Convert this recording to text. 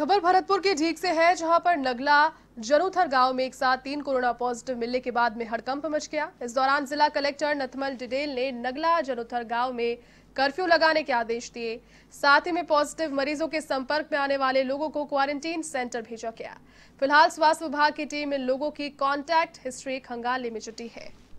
खबर भरतपुर के ढीक से है जहां पर नगला जरूथर गांव में एक साथ तीन कोरोना पॉजिटिव मिलने के बाद में हड़कंप मच गया इस दौरान जिला कलेक्टर नथमल डिडेल ने नगला जरूथर गांव में कर्फ्यू लगाने के आदेश दिए साथ ही में पॉजिटिव मरीजों के संपर्क में आने वाले लोगों को क्वारंटीन सेंटर भेजा गया फिलहाल स्वास्थ्य विभाग की टीम इन लोगों की कॉन्टैक्ट हिस्ट्री खंगालने में जुटी है